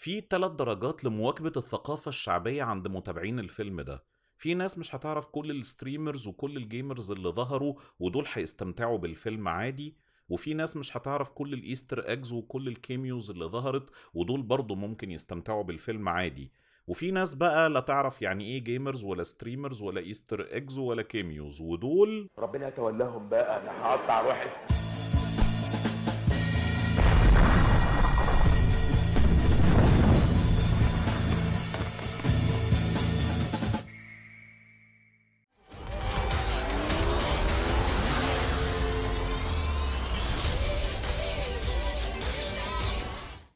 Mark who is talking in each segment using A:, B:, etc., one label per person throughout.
A: في ثلاث درجات لمواكبه الثقافه الشعبيه عند متابعين الفيلم ده في ناس مش هتعرف كل الستريمرز وكل الجيمرز اللي ظهروا ودول هيستمتعوا بالفيلم عادي وفي ناس مش هتعرف كل الايستر اجز وكل الكيميوز اللي ظهرت ودول برضه ممكن يستمتعوا بالفيلم عادي وفي ناس بقى لا تعرف يعني ايه جيمرز ولا ستريمرز ولا ايستر اجز ولا كيميوز ودول ربنا يتولاهم بقى انا هقطع روحي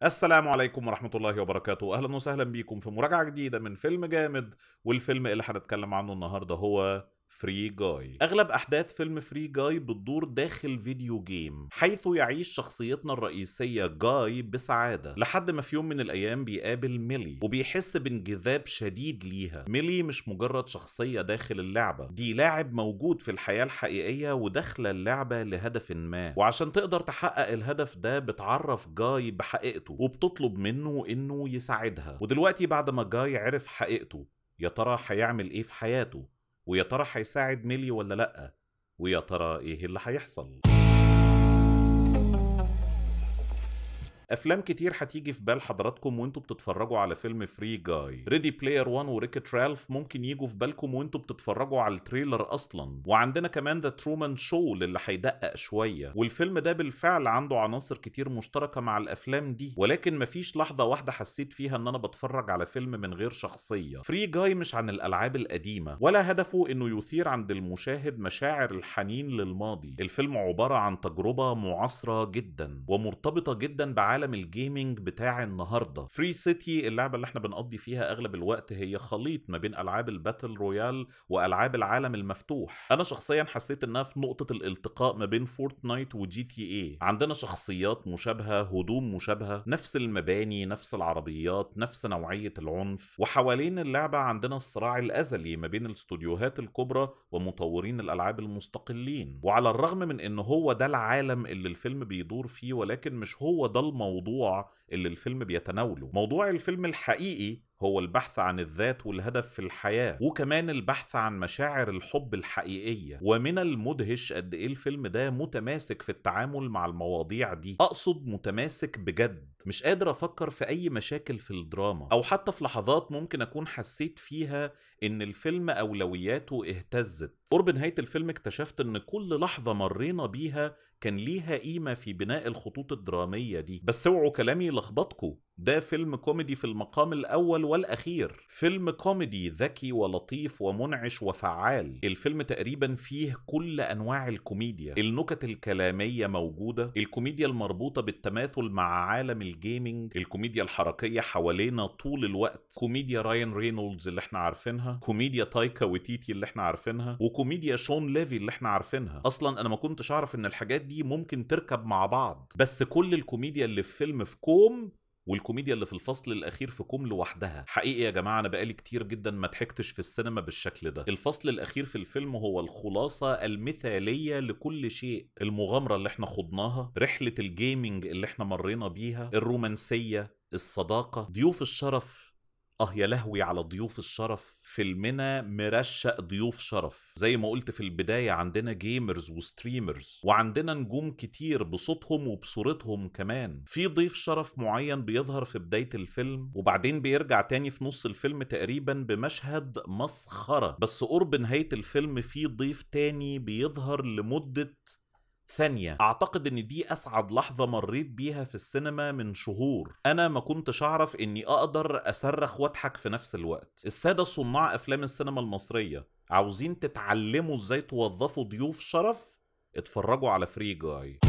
A: السلام عليكم ورحمة الله وبركاته أهلا وسهلا بيكم في مراجعة جديدة من فيلم جامد والفيلم اللي هنتكلم عنه النهاردة هو فري جاي اغلب احداث فيلم فري جاي بتدور داخل فيديو جيم حيث يعيش شخصيتنا الرئيسيه جاي بسعاده لحد ما في يوم من الايام بيقابل ميلي وبيحس بانجذاب شديد ليها ميلي مش مجرد شخصيه داخل اللعبه دي لاعب موجود في الحياه الحقيقيه وداخله اللعبه لهدف ما وعشان تقدر تحقق الهدف ده بتعرف جاي بحقيقته وبتطلب منه انه يساعدها ودلوقتي بعد ما جاي عرف حقيقته يا ترى هيعمل ايه في حياته ويا ترى هيساعد ميلي ولا لأ ويا ترى ايه اللي هيحصل افلام كتير هتيجي في بال حضراتكم وانتوا بتتفرجوا على فيلم فري جاي ريدي بلاير 1 وريكت رالف ممكن يجوا في بالكم وانتوا بتتفرجوا على التريلر اصلا وعندنا كمان ذا ترومان شو للي هيدقق شويه والفيلم ده بالفعل عنده عناصر كتير مشتركه مع الافلام دي ولكن مفيش لحظه واحده حسيت فيها ان انا بتفرج على فيلم من غير شخصيه فري جاي مش عن الالعاب القديمه ولا هدفه انه يثير عند المشاهد مشاعر الحنين للماضي الفيلم عباره عن تجربه معاصره جدا ومرتبطه جدا بعالم عالم الجيمنج بتاع النهارده فري سيتي اللعبه اللي احنا بنقضي فيها اغلب الوقت هي خليط ما بين العاب الباتل رويال والعاب العالم المفتوح انا شخصيا حسيت انها في نقطه الالتقاء ما بين فورتنايت وجي تي اي عندنا شخصيات مشابهه هدوم مشابهه نفس المباني نفس العربيات نفس نوعيه العنف وحوالين اللعبه عندنا الصراع الازلي ما بين الاستوديوهات الكبرى ومطورين الالعاب المستقلين وعلى الرغم من ان هو ده العالم اللي الفيلم بيدور فيه ولكن مش هو ده الموضوع اللي الفيلم بيتناوله موضوع الفيلم الحقيقي هو البحث عن الذات والهدف في الحياة وكمان البحث عن مشاعر الحب الحقيقية ومن المدهش قد ايه الفيلم ده متماسك في التعامل مع المواضيع دي اقصد متماسك بجد مش قادر افكر في اي مشاكل في الدراما او حتى في لحظات ممكن اكون حسيت فيها ان الفيلم اولوياته اهتزت قرب نهايه الفيلم اكتشفت ان كل لحظه مرينا بيها كان ليها قيمه في بناء الخطوط الدراميه دي بس اوعوا كلامي يلخبطكوا ده فيلم كوميدي في المقام الاول والاخير فيلم كوميدي ذكي ولطيف ومنعش وفعال الفيلم تقريبا فيه كل انواع الكوميديا النكت الكلاميه موجوده الكوميديا المربوطه بالتماثل مع عالم الجيمنج الكوميديا الحركيه حوالينا طول الوقت كوميديا راين رينولدز اللي احنا عارفينها كوميديا تايكا وتيتي اللي احنا عارفينها وكوميديا شون ليفي اللي احنا عارفينها اصلا انا ما كنتش اعرف ان الحاجات دي ممكن تركب مع بعض بس كل الكوميديا اللي في فيلم في كوم والكوميديا اللي في الفصل الاخير في كوم لوحدها حقيقي يا جماعه انا بقالي كتير جدا ما ضحكتش في السينما بالشكل ده الفصل الاخير في الفيلم هو الخلاصه المثاليه لكل شيء المغامره اللي احنا خضناها رحله الجيمنج اللي احنا مرينا بيها الرومانسيه الصداقه ضيوف الشرف اه يا لهوي على ضيوف الشرف فيلمنا مرشق ضيوف شرف زي ما قلت في البداية عندنا جيمرز وستريمرز وعندنا نجوم كتير بصوتهم وبصورتهم كمان في ضيف شرف معين بيظهر في بداية الفيلم وبعدين بيرجع تاني في نص الفيلم تقريبا بمشهد مسخرة بس قرب نهاية الفيلم في ضيف تاني بيظهر لمدة ثانية أعتقد إن دي أسعد لحظة مريت بيها في السينما من شهور أنا ما كنتش أعرف إني أقدر أصرخ وأضحك في نفس الوقت السادة صناع أفلام السينما المصرية عاوزين تتعلموا إزاي توظفوا ضيوف شرف اتفرجوا على فري جاي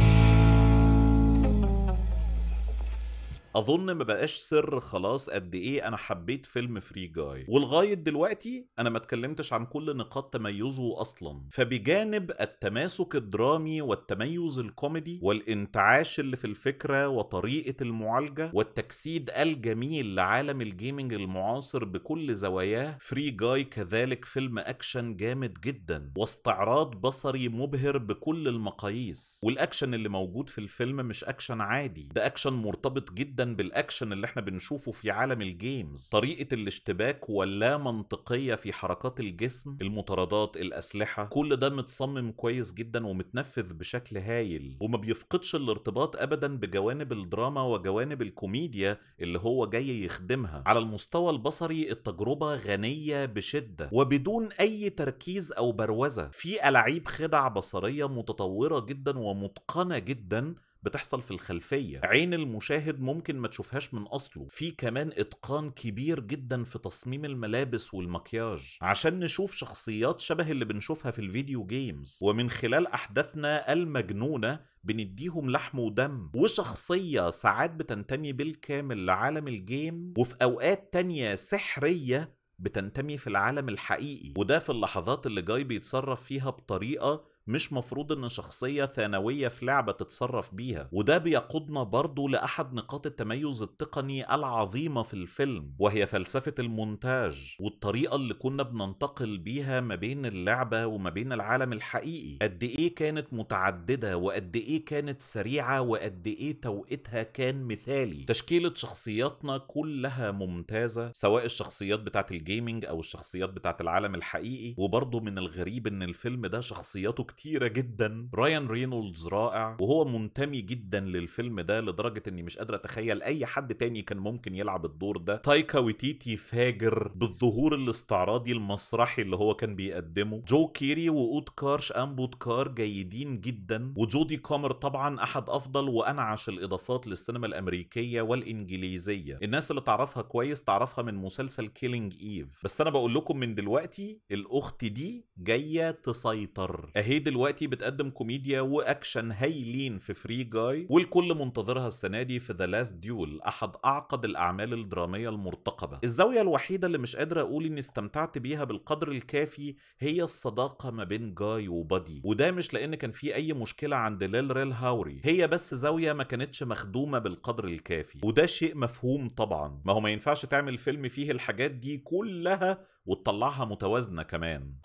A: اظن ما بقاش سر خلاص قد ايه انا حبيت فيلم فري جاي ولغايه دلوقتي انا ما اتكلمتش عن كل نقاط تميزه اصلا فبجانب التماسك الدرامي والتميز الكوميدي والانتعاش اللي في الفكره وطريقه المعالجه والتجسيد الجميل لعالم الجيمنج المعاصر بكل زواياه فري جاي كذلك فيلم اكشن جامد جدا واستعراض بصري مبهر بكل المقاييس والاكشن اللي موجود في الفيلم مش اكشن عادي ده اكشن مرتبط جدا بالاكشن اللي احنا بنشوفه في عالم الجيمز طريقه الاشتباك واللا منطقيه في حركات الجسم المطاردات الاسلحه كل ده متصمم كويس جدا ومتنفذ بشكل هايل وما بيفقدش الارتباط ابدا بجوانب الدراما وجوانب الكوميديا اللي هو جاي يخدمها على المستوى البصري التجربه غنيه بشده وبدون اي تركيز او بروزه في الاعيب خدع بصريه متطوره جدا ومتقنه جدا بتحصل في الخلفيه عين المشاهد ممكن ما تشوفهاش من اصله في كمان اتقان كبير جدا في تصميم الملابس والمكياج عشان نشوف شخصيات شبه اللي بنشوفها في الفيديو جيمز ومن خلال احداثنا المجنونه بنديهم لحم ودم وشخصية ساعات بتنتمي بالكامل لعالم الجيم وفي أوقات تانية سحرية بتنتمي في العالم الحقيقي وده في اللحظات اللي جاي بيتصرف فيها بطريقة مش مفروض ان شخصية ثانوية في لعبة تتصرف بيها وده بيقودنا برضو لأحد نقاط التميز التقني العظيمة في الفيلم وهي فلسفة المونتاج والطريقة اللي كنا بننتقل بيها ما بين اللعبة وما بين العالم الحقيقي قد ايه كانت متعددة وقد ايه كانت سريعة وقد ايه توقيتها كان مثالي تشكيلة شخصياتنا كلها ممتازة سواء الشخصيات بتاعت الجيمنج او الشخصيات بتاعت العالم الحقيقي وبرضه من الغريب ان الفيلم ده شخصياته كتيره جدا رايان رينولدز رائع وهو منتمي جدا للفيلم ده لدرجه اني مش قادر اتخيل اي حد تاني كان ممكن يلعب الدور ده تايكا وتيتي فاجر بالظهور الاستعراضي المسرحي اللي هو كان بيقدمه جو كيري وأود كارش أمبود كار جيدين جدا وجودي كومر طبعا أحد أفضل وأنعش الإضافات للسينما الأمريكية والإنجليزية الناس اللي تعرفها كويس تعرفها من مسلسل كيلينج إيف بس أنا بقول لكم من دلوقتي الأخت دي جاية تسيطر اهي دلوقتي بتقدم كوميديا واكشن هايلين في فري جاي والكل منتظرها السنه دي في ذا لاست ديول احد اعقد الاعمال الدراميه المرتقبه الزاويه الوحيده اللي مش قادر اقول اني استمتعت بيها بالقدر الكافي هي الصداقه ما بين جاي وبادي وده مش لان كان في اي مشكله عند ليل ريل هاوري هي بس زاويه ما كانتش مخدومه بالقدر الكافي وده شيء مفهوم طبعا ما هو ما ينفعش تعمل فيلم فيه الحاجات دي كلها وتطلعها متوازنه كمان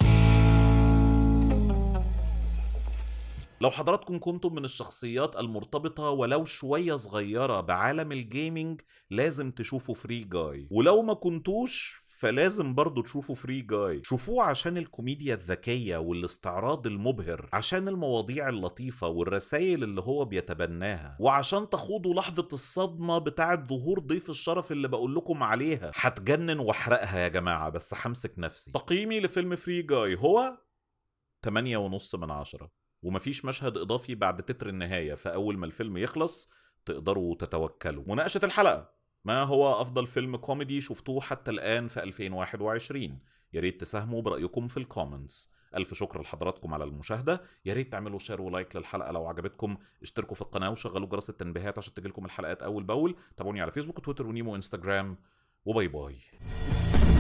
A: لو حضراتكم كنتم من الشخصيات المرتبطة ولو شوية صغيرة بعالم الجيمنج لازم تشوفوا فري جاي ولو ما كنتوش فلازم برضه تشوفوا فري جاي شوفوه عشان الكوميديا الذكية والاستعراض المبهر عشان المواضيع اللطيفة والرسائل اللي هو بيتبناها وعشان تخوضوا لحظة الصدمة بتاعة ظهور ضيف الشرف اللي بقول لكم عليها هتجنن واحرقها يا جماعة بس همسك نفسي تقييمي لفيلم فري جاي هو 8.5 ونص من عشرة ومفيش مشهد اضافي بعد تتر النهايه فاول ما الفيلم يخلص تقدروا تتوكلوا مناقشه الحلقه ما هو افضل فيلم كوميدي شفتوه حتى الان في 2021 يا ريت تساهموا برايكم في الكومنتس ألف شكر لحضراتكم على المشاهدة يا ريت تعملوا شير ولايك للحلقة لو عجبتكم اشتركوا في القناة وشغلوا جرس التنبيهات عشان تجيلكم الحلقات أول بأول تابعوني على فيسبوك وتويتر ونيمو وإنستجرام وباي باي